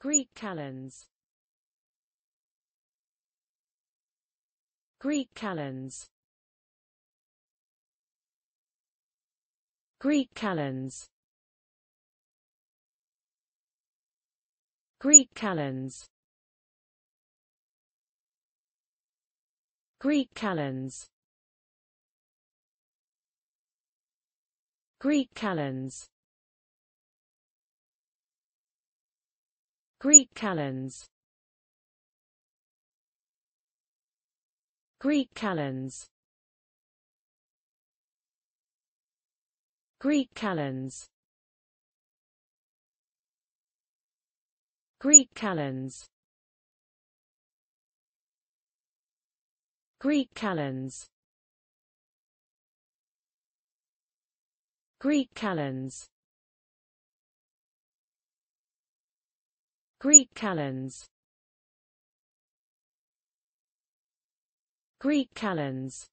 Greek calends Greek calends Greek calends Greek calends Greek calends Greek calends Greek calends Greek calends Greek calends Greek calends Greek calends Greek calends Greek calends Greek calends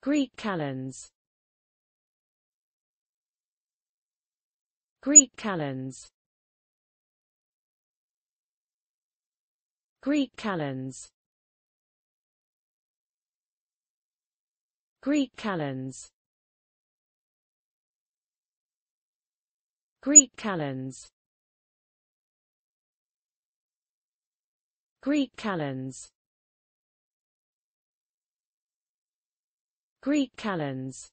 Greek calends Greek calends Greek calends Greek calends Greek calends Greek calends Greek calends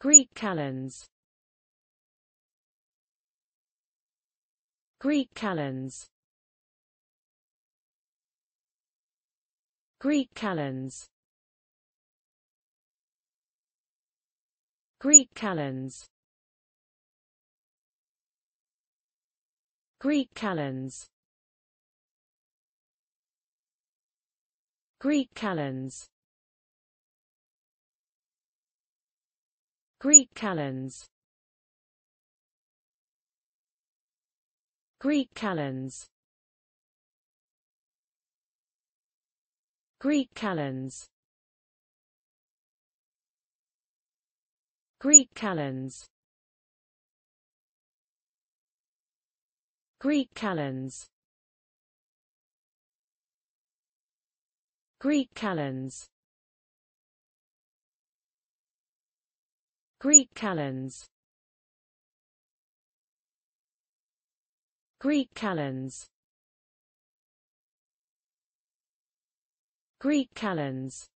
Greek calends Greek calends Greek calends Greek calends Greek calends Greek calends Greek calends Greek calends Greek calends Greek calends Greek calends Greek calends Greek calends Greek calends Greek calends